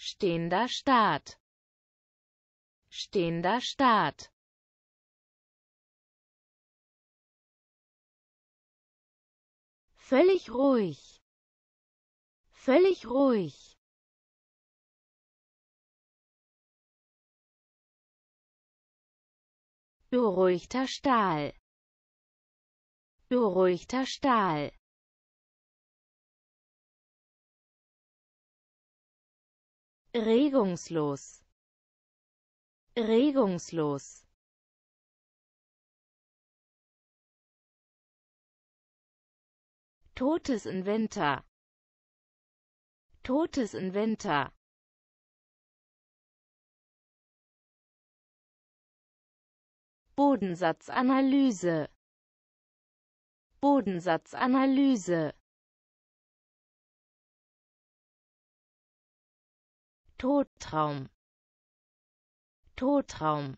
stehender Staat stehender Staat völlig ruhig völlig ruhig beruhigter Stahl beruhigter Stahl regungslos regungslos totes Inventar totes Inventar Bodensatzanalyse Bodensatzanalyse Todtraum Todtraum